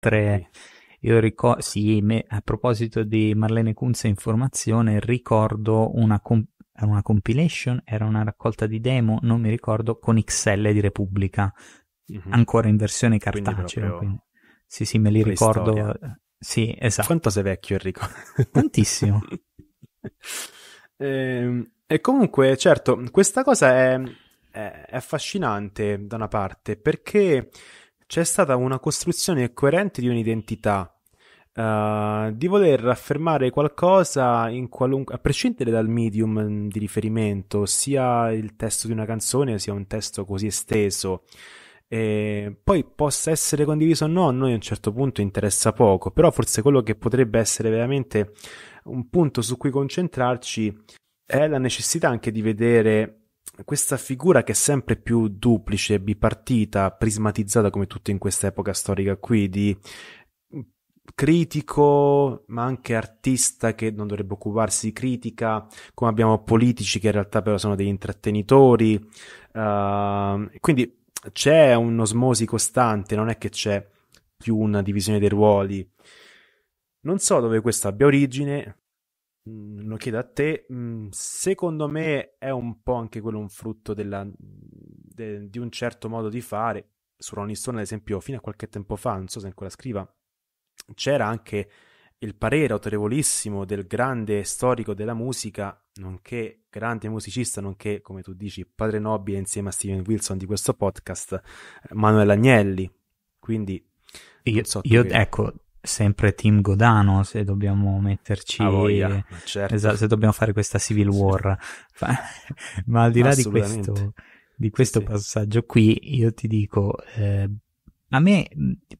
Tre. Io ricordo, sì, me, a proposito di Marlene Kunze Informazione, ricordo una, comp- una compilation, era una raccolta di demo, non mi ricordo, con XL di Repubblica, mm-hmm. ancora in versione cartacea. Quindi... Sì, sì, me li ricordo. Eh, sì, esatto. Quanto sei vecchio, Enrico? Tantissimo. e, ehm, e, comunque, certo, questa cosa è, è affascinante da una parte perché c'è stata una costruzione coerente di un'identità, Uh, di voler affermare qualcosa a prescindere dal medium mm, di riferimento, sia il testo di una canzone, sia un testo così esteso. E poi possa essere condiviso o no, a noi a un certo punto interessa poco, però forse quello che potrebbe essere veramente un punto su cui concentrarci è la necessità anche di vedere questa figura che è sempre più duplice, bipartita, prismatizzata come tutto in questa epoca storica qui di critico, ma anche artista che non dovrebbe occuparsi di critica, come abbiamo politici che in realtà però sono degli intrattenitori. Uh, quindi c'è un'osmosi costante, non è che c'è più una divisione dei ruoli. Non so dove questo abbia origine, Mm, lo chiedo a te, mm, secondo me è un po' anche quello un frutto della, de, di un certo modo di fare. Su Rolling Stone, ad esempio, fino a qualche tempo fa, non so se ancora scriva, c'era anche il parere autorevolissimo del grande storico della musica, nonché grande musicista, nonché, come tu dici, padre nobile insieme a Steven Wilson di questo podcast, Manuel Agnelli. Quindi, io, so io che... ecco, sempre Team Godano se dobbiamo metterci ah, voglia, certo. esatto, se dobbiamo fare questa civil war sì. ma al di là di questo, di questo sì. passaggio qui io ti dico eh, a me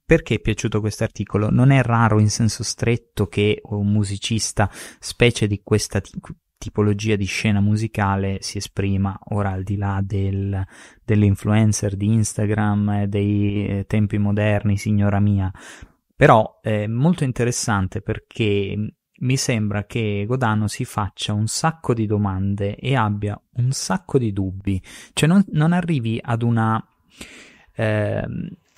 perché è piaciuto questo articolo? Non è raro in senso stretto che un musicista, specie di questa t- tipologia di scena musicale, si esprima ora al di là del, dell'influencer di Instagram, eh, dei eh, tempi moderni, signora mia, però è molto interessante perché mi sembra che Godano si faccia un sacco di domande e abbia un sacco di dubbi, cioè non, non arrivi ad una. Eh,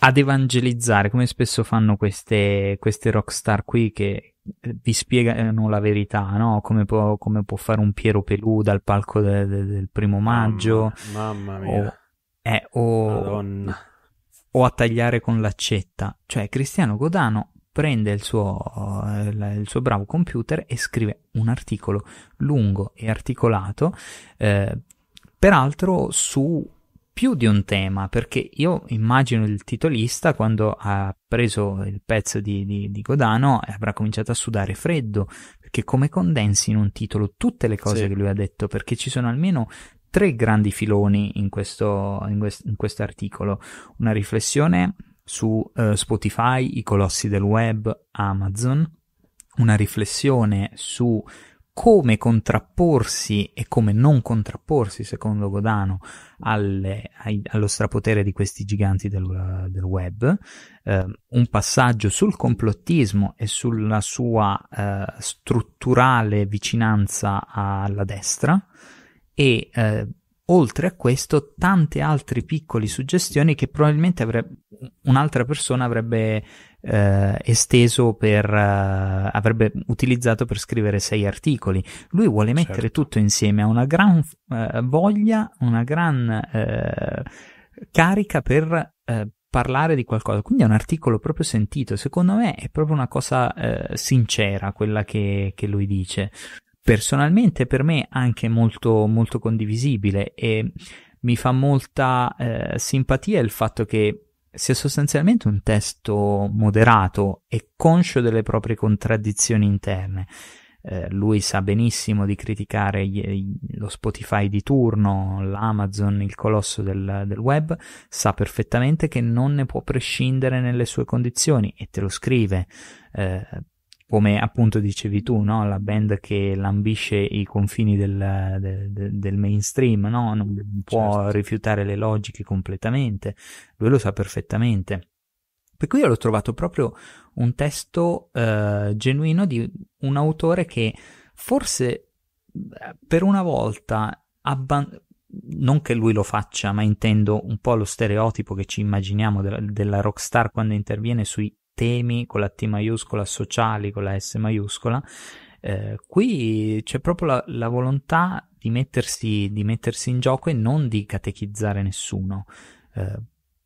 ad evangelizzare come spesso fanno queste, queste rockstar qui che eh, vi spiegano la verità, no? come, può, come può, fare un Piero Pelù dal palco de, de, del primo maggio. Mamma, mamma mia. O, eh, o, Madonna o a tagliare con l'accetta. Cioè Cristiano Godano prende il suo, il suo bravo computer e scrive un articolo lungo e articolato, eh, peraltro su più di un tema, perché io immagino il titolista quando ha preso il pezzo di, di, di Godano avrà cominciato a sudare freddo, perché come condensi in un titolo tutte le cose sì. che lui ha detto, perché ci sono almeno tre grandi filoni in questo, in quest, in articolo. Una riflessione su eh, Spotify, i colossi del web, Amazon, una riflessione su come contrapporsi e come non contrapporsi, secondo Godano, alle, ai, allo strapotere di questi giganti del, del web, eh, un passaggio sul complottismo e sulla sua eh, strutturale vicinanza alla destra, e eh, oltre a questo tante altre piccole suggestioni che probabilmente avrebbe, un'altra persona avrebbe eh, esteso per eh, avrebbe utilizzato per scrivere sei articoli lui vuole mettere certo. tutto insieme ha una gran eh, voglia una gran eh, carica per eh, parlare di qualcosa quindi è un articolo proprio sentito secondo me è proprio una cosa eh, sincera quella che, che lui dice personalmente per me anche molto, molto condivisibile e mi fa molta eh, simpatia il fatto che sia sostanzialmente un testo moderato e conscio delle proprie contraddizioni interne. Eh, lui sa benissimo di criticare gli, lo Spotify di turno, l'Amazon, il colosso del, del, web, sa perfettamente che non ne può prescindere nelle sue condizioni e te lo scrive. Eh, come appunto dicevi tu, no? la band che lambisce i confini del, del, del mainstream, no? non può certo. rifiutare le logiche completamente, lui lo sa perfettamente. Per cui io l'ho trovato proprio un testo eh, genuino di un autore che forse eh, per una volta abbandona non che lui lo faccia, ma intendo un po' lo stereotipo che ci immaginiamo della, della rockstar quando interviene sui temi con la T maiuscola, sociali con la S maiuscola. Eh, qui c'è proprio la, la volontà di mettersi, di mettersi, in gioco e non di catechizzare nessuno. Eh,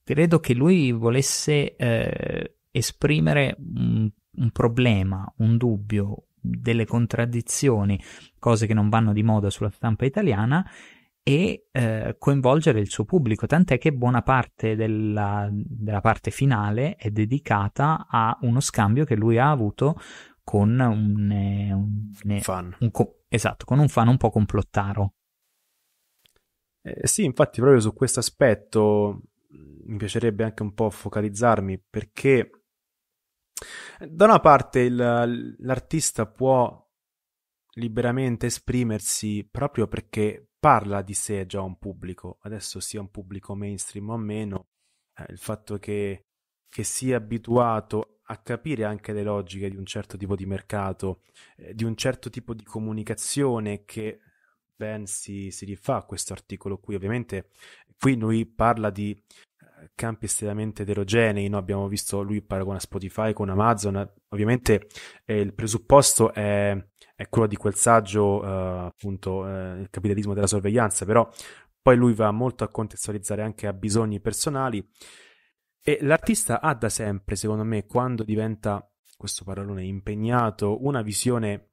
credo che lui volesse eh, esprimere un, un problema, un dubbio, delle contraddizioni, cose che non vanno di moda sulla stampa italiana e eh, coinvolgere il suo pubblico, tant'è che buona parte della, della, parte finale è dedicata a uno scambio che lui ha avuto con un, un, un fan. Un, esatto, con un fan un po' complottaro. Eh, sì, infatti proprio su questo aspetto mm, mi piacerebbe anche un po' focalizzarmi perché eh, da una parte il, l'artista può liberamente esprimersi proprio perché parla di sé già un pubblico, adesso sia un pubblico mainstream o meno, eh, il fatto che, che, sia abituato a capire anche le logiche di un certo tipo di mercato, eh, di un certo tipo di comunicazione che ben si, si rifà a questo articolo qui, ovviamente qui lui parla di campi estremamente eterogenei, no? abbiamo visto lui paragona Spotify con Amazon, ovviamente eh, il presupposto è, è, quello di quel saggio, eh, appunto, eh, il capitalismo della sorveglianza, però poi lui va molto a contestualizzare anche a bisogni personali e l'artista ha da sempre, secondo me, quando diventa questo parolone impegnato, una visione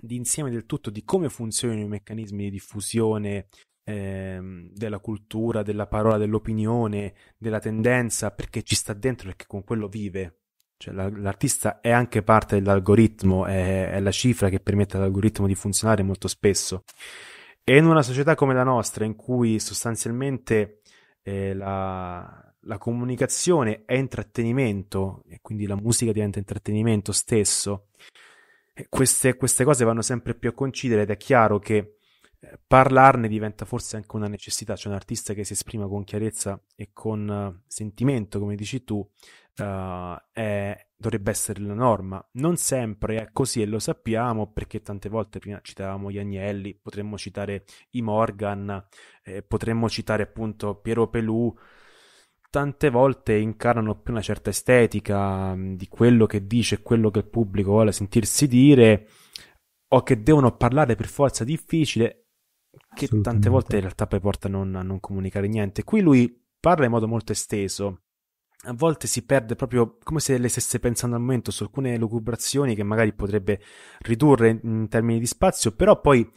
di insieme del tutto di come funzionano i meccanismi di diffusione, Ehm, della cultura, della parola, dell'opinione, della tendenza, perché ci sta dentro, perché con quello vive. Cioè, la, l'artista è anche parte dell'algoritmo, è, è la cifra che permette all'algoritmo di funzionare molto spesso. E in una società come la nostra, in cui sostanzialmente eh, la, la, comunicazione è intrattenimento, e quindi la musica diventa intrattenimento stesso, eh, queste, queste, cose vanno sempre più a coincidere ed è chiaro che parlarne diventa forse anche una necessità, cioè un artista che si esprima con chiarezza e con eh, sentimento, come dici tu, uh, è, dovrebbe essere la norma. Non sempre è così e lo sappiamo perché tante volte prima citavamo gli Agnelli, potremmo citare i Morgan, eh, potremmo citare appunto Piero Pelù, tante volte incarnano più una certa estetica mh, mm, di quello che dice, quello che il pubblico vuole sentirsi dire o che devono parlare per forza difficile che tante volte in realtà poi portano a non comunicare niente. Qui lui parla in modo molto esteso, a volte si perde proprio come se le stesse pensando al momento su alcune lucubrazioni che magari potrebbe ridurre in termini di spazio, però poi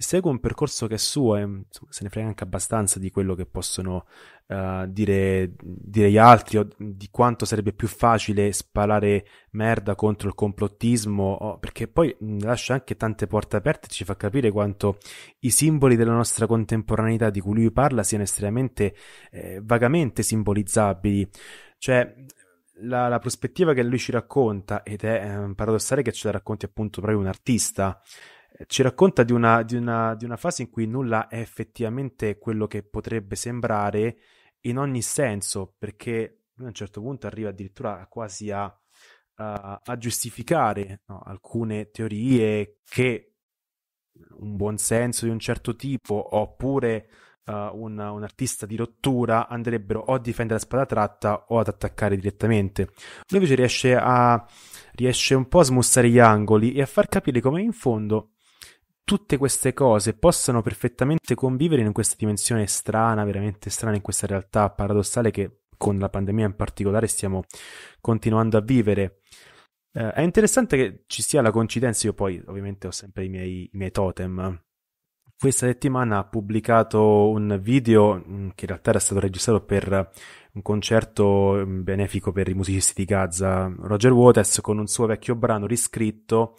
segue un percorso che è suo e insomma, se ne frega anche abbastanza di quello che possono uh, dire, dire, gli altri o di quanto sarebbe più facile spalare merda contro il complottismo, o, perché poi lascia anche tante porte aperte e ci fa capire quanto i simboli della nostra contemporaneità di cui lui parla siano estremamente eh, vagamente simbolizzabili. Cioè, la, la, prospettiva che lui ci racconta, ed è eh, paradossale che ce la racconti appunto proprio un artista, ci racconta di una, di, una, di una, fase in cui nulla è effettivamente quello che potrebbe sembrare in ogni senso, perché a un certo punto arriva addirittura quasi a, a, a giustificare no, alcune teorie che un buon senso di un certo tipo oppure uh, un, un, artista di rottura andrebbero o a difendere la spada tratta o ad attaccare direttamente. Lui invece riesce, a, riesce un po' a smussare gli angoli e a far capire come in fondo tutte queste cose possano perfettamente convivere in questa dimensione strana, veramente strana, in questa realtà paradossale che con la pandemia in particolare stiamo continuando a vivere. Eh, è interessante che ci sia la coincidenza, io poi ovviamente ho sempre i miei, i miei totem. Questa settimana ha pubblicato un video mm, che in realtà era stato registrato per un concerto mm, benefico per i musicisti di Gaza, Roger Waters, con un suo vecchio brano riscritto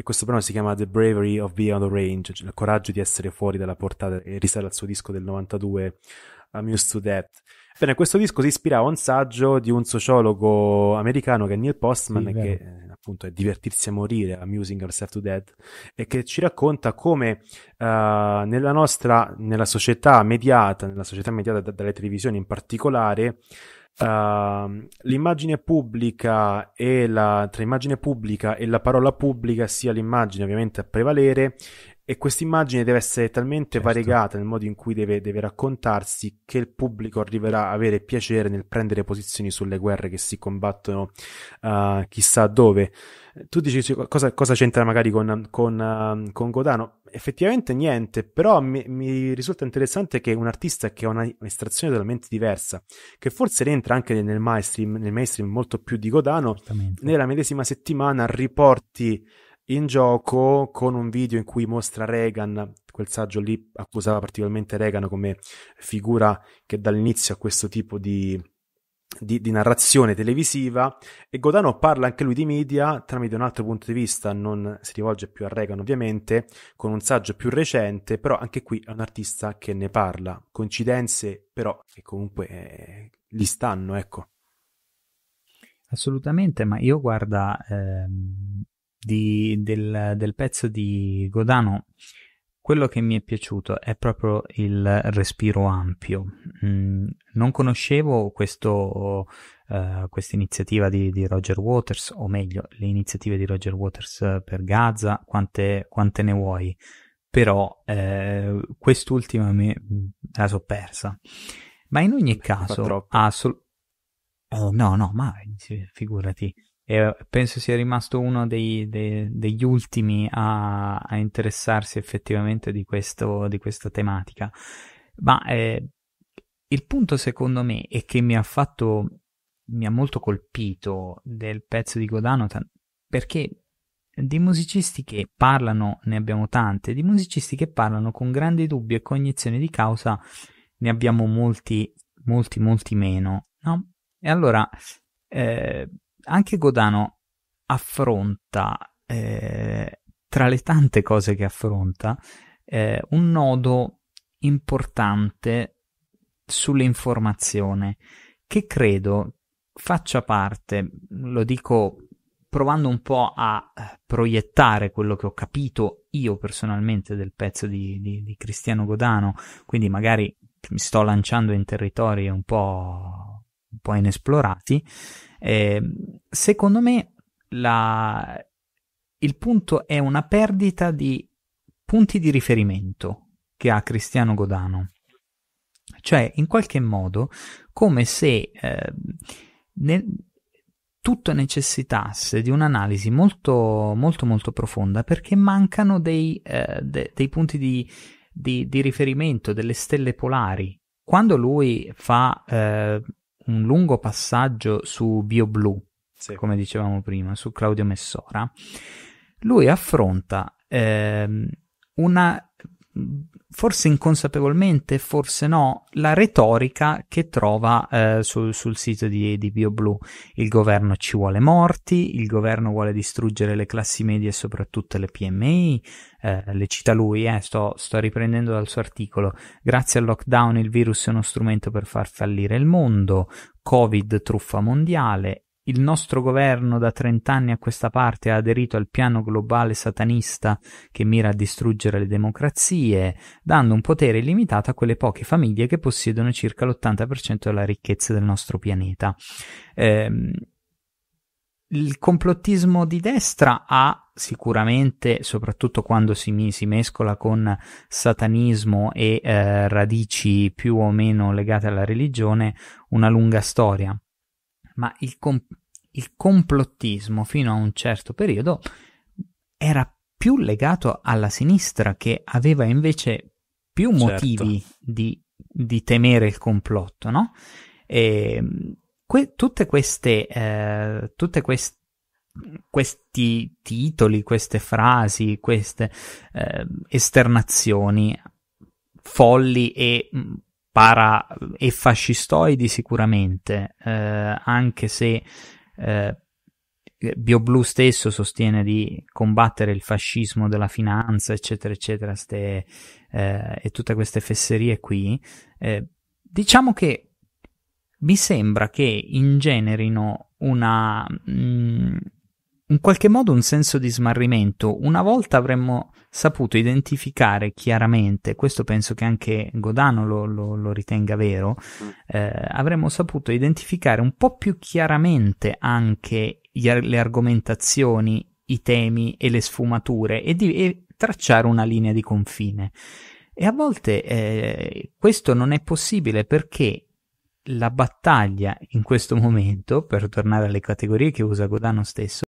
e questo brano si chiama The Bravery of Beyond the Range, cioè il coraggio di essere fuori dalla portata e risale al suo disco del 92, Amused to Death. Bene, questo disco si ispira a un saggio di un sociologo americano che è Neil Postman, sì, che eh, appunto è Divertirsi a morire, Amusing Ourself to Death, e che ci racconta come uh, nella nostra, nella società mediata, nella società mediata d- dalle televisioni in particolare, Uh, l'immagine pubblica e la, tra immagine pubblica e la parola pubblica sia l'immagine ovviamente a prevalere e questa immagine deve essere talmente certo. variegata nel modo in cui deve, deve raccontarsi che il pubblico arriverà a avere piacere nel prendere posizioni sulle guerre che si combattono uh, chissà dove. Tu dici cosa, cosa c'entra magari con, con, uh, con Godano? effettivamente niente, però mi, mi, risulta interessante che un artista che ha un'estrazione totalmente diversa, che forse rientra anche nel mainstream, nel mainstream molto più di Godano, nella medesima settimana riporti in gioco con un video in cui mostra Reagan, quel saggio lì accusava particolarmente Reagan come figura che dà inizio a questo tipo di, di, di, narrazione televisiva e Godano parla anche lui di media tramite un altro punto di vista, non si rivolge più a Reagan ovviamente, con un saggio più recente, però anche qui è un artista che ne parla, coincidenze però che comunque eh, gli stanno, ecco. Assolutamente, ma io guarda, ehm, di, del, del pezzo di Godano quello che mi è piaciuto è proprio il respiro ampio. Mm, non conoscevo questo, uh, questa iniziativa di, di, Roger Waters, o meglio, le iniziative di Roger Waters eh, per Gaza, quante, quante ne vuoi, però eh, quest'ultima me mm, la so persa. Ma in ogni caso, assol- oh, eh, no, no, ma figurati e eh, penso sia rimasto uno dei, dei, degli ultimi a, a, interessarsi effettivamente di, questo, di questa tematica. Ma eh, il punto secondo me è che mi ha fatto, mi ha molto colpito del pezzo di Godano perché di musicisti che parlano ne abbiamo tante, di musicisti che parlano con grandi dubbi e cognizione di causa ne abbiamo molti, molti, molti meno, no? E allora, eh, anche Godano affronta, eh, tra le tante cose che affronta, eh, un nodo importante sull'informazione che credo faccia parte, lo dico provando un po' a eh, proiettare quello che ho capito io personalmente del pezzo di, di, di Cristiano Godano, quindi magari mi sto lanciando in territori un po' un po' inesplorati. Eh, secondo me la... il punto è una perdita di punti di riferimento che ha Cristiano Godano. Cioè, in qualche modo, come se eh, nel... tutto necessitasse di un'analisi molto, molto, molto profonda perché mancano dei, eh, de- dei punti di, di, di riferimento, delle stelle polari quando lui fa eh, un lungo passaggio su BioBlue, sì. come dicevamo prima, su Claudio Messora, lui affronta eh, una forse inconsapevolmente, forse no, la retorica che trova eh, sul, sul, sito di, di BioBlue. Il governo ci vuole morti, il governo vuole distruggere le classi medie e soprattutto le PMI, eh, le cita lui, eh, sto, sto riprendendo dal suo articolo. Grazie al lockdown il virus è uno strumento per far fallire il mondo, Covid truffa mondiale, il nostro governo da 30 anni a questa parte ha aderito al piano globale satanista che mira a distruggere le democrazie, dando un potere illimitato a quelle poche famiglie che possiedono circa l'80% della ricchezza del nostro pianeta. Eh, il complottismo di destra ha sicuramente, soprattutto quando si, si mescola con satanismo e eh, radici più o meno legate alla religione, una lunga storia ma il, com- il complottismo fino a un certo periodo era più legato alla sinistra che aveva invece più certo. motivi certo. di, di, temere il complotto, no? E, ehm, que- tutte queste, eh, tutte quest- questi titoli, queste frasi, queste eh, esternazioni folli e mm, para e fascistoidi sicuramente, eh, anche se eh, BioBlu stesso sostiene di combattere il fascismo della finanza, eccetera, eccetera, ste, eh, e tutte queste fesserie qui. Eh, diciamo che mi sembra che ingenerino una, mh, mm, in qualche modo un senso di smarrimento. Una volta avremmo saputo identificare chiaramente, questo penso che anche Godano lo, lo, lo ritenga vero, mm. eh, avremmo saputo identificare un po' più chiaramente anche gli, le argomentazioni, i temi e le sfumature e, di, e tracciare una linea di confine. E a volte eh, questo non è possibile perché la battaglia in questo momento, per tornare alle categorie che usa Godano stesso,